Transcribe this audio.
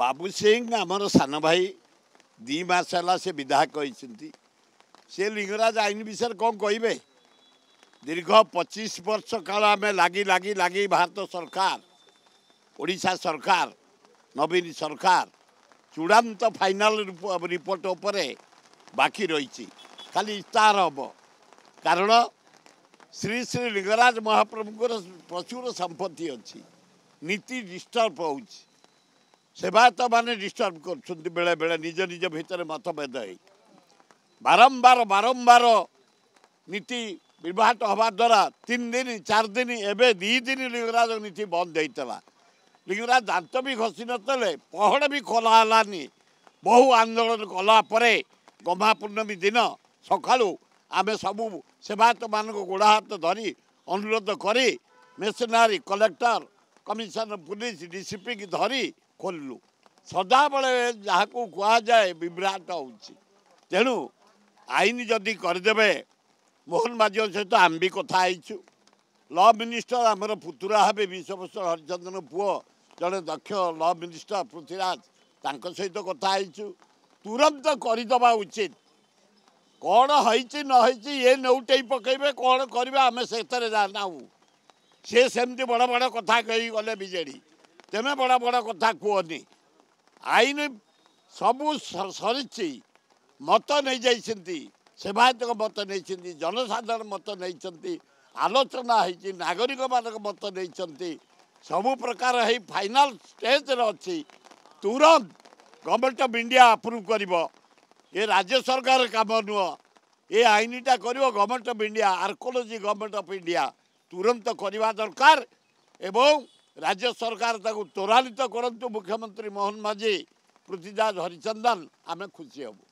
ବାବୁ ସିଂ ଆମର ସାନ ଭାଇ ଦୁଇ ମାସ ହେଲା ସେ ବିଧାୟକ ହୋଇଛନ୍ତି ସେ ଲିଙ୍ଗରାଜ ଆଇନ ବିଷୟରେ କ'ଣ କହିବେ ଦୀର୍ଘ ପଚିଶ ବର୍ଷ କାଳ ଆମେ ଲାଗି ଲାଗି ଲାଗି ଭାରତ ସରକାର ଓଡ଼ିଶା ସରକାର ନବୀନ ସରକାର ଚୂଡ଼ାନ୍ତ ଫାଇନାଲ ରିପୋର୍ଟ ଉପରେ ବାକି ରହିଛି ଖାଲି ଇସ୍ତାହାର ହେବ କାରଣ ଶ୍ରୀ ଶ୍ରୀ ଲିଙ୍ଗରାଜ ମହାପ୍ରଭୁଙ୍କର ପ୍ରଚୁର ସମ୍ପତ୍ତି ଅଛି ନୀତି ଡିଷ୍ଟର୍ବ ହେଉଛି ସେବାୟତମାନେ ଡିଷ୍ଟର୍ବ କରୁଛନ୍ତି ବେଳେବେଳେ ନିଜ ନିଜ ଭିତରେ ମତଭେଦ ହେଇ ବାରମ୍ବାର ବାରମ୍ବାର ନୀତି ବିଭାଟ ହେବା ଦ୍ୱାରା ତିନି ଦିନ ଚାରି ଦିନ ଏବେ ଦୁଇ ଦିନ ଲିଙ୍ଗରାଜ ନୀତି ବନ୍ଦ ହେଇଥିଲା ଲିଙ୍ଗରାଜ ଦାନ୍ତ ବି ଘଷି ନଥିଲେ ପହଡ଼ ବି ଖୋଲା ହେଲାନି ବହୁ ଆନ୍ଦୋଳନ କଲା ପରେ ଗମ୍ଭା ପୂର୍ଣ୍ଣମୀ ଦିନ ସକାଳୁ ଆମେ ସବୁ ସେବାୟତମାନଙ୍କୁ ଗୋଡ଼ ହାତ ଧରି ଅନୁରୋଧ କରି ମେସିନାରୀ କଲେକ୍ଟର କମିଶନ ପୋଲିସ ଡିସିପିକି ଧରି ଖୋଲିଲୁ ସଦାବେଳେ ଯାହାକୁ କୁହାଯାଏ ବିଭ୍ରାଟ ହେଉଛି ତେଣୁ ଆଇନ ଯଦି କରିଦେବେ ମୋହନ ମାଝିଙ୍କ ସହିତ ଆମେ ବି କଥା ହେଇଛୁ ଲ ମିନିଷ୍ଟର ଆମର ପୁତୁରା ହେବେ ବିଶ୍ୱଭୂଷଣ ହରିଚନ୍ଦନ ପୁଅ ଜଣେ ଦକ୍ଷ ଲ ମିନିଷ୍ଟର ପୃଥ୍ୱୀରାଜ ତାଙ୍କ ସହିତ କଥା ହେଇଛୁ ତୁରନ୍ତ କରିଦେବା ଉଚିତ କ'ଣ ହେଇଛି ନ ହେଇଛି ଏ ନେଉଟେଇ ପକେଇବେ କ'ଣ କରିବେ ଆମେ ସେଥିରେ ଜାଣିନାହୁଁ ସେ ସେମିତି ବଡ଼ ବଡ଼ କଥା କହିଗଲେ ବି ଜେ ଡି ତୁମେ ବଡ଼ ବଡ଼ କଥା କୁହନି ଆଇନ ସବୁ ସରିଛି ମତ ନେଇଯାଇଛନ୍ତି ସେବାୟତଙ୍କ ମତ ନେଇଛନ୍ତି ଜନସାଧାରଣ ମତ ନେଇଛନ୍ତି ଆଲୋଚନା ହେଇଛି ନାଗରିକମାନଙ୍କ ମତ ନେଇଛନ୍ତି ସବୁ ପ୍ରକାର ହେଇ ଫାଇନାଲ୍ ଷ୍ଟେଜରେ ଅଛି ତୁରନ୍ତ ଗଭର୍ଣ୍ଣମେଣ୍ଟ ଅଫ୍ ଇଣ୍ଡିଆ ଆପ୍ରୁଭ୍ କରିବ ଏ ରାଜ୍ୟ ସରକାର କାମ ନୁହଁ ଏ ଆଇନଟା କରିବ government of India archaeology government of India ତୁରନ୍ତ କରିବା ଦରକାର ଏବଂ ରାଜ୍ୟ ସରକାର ତାକୁ ତ୍ୱରାନ୍ୱିତ କରନ୍ତୁ ମୁଖ୍ୟମନ୍ତ୍ରୀ ମୋହନ ମାଝୀ ପୃଥ୍ୱୀରାଜ ହରିଚନ୍ଦନ ଆମେ ଖୁସି ହେବୁ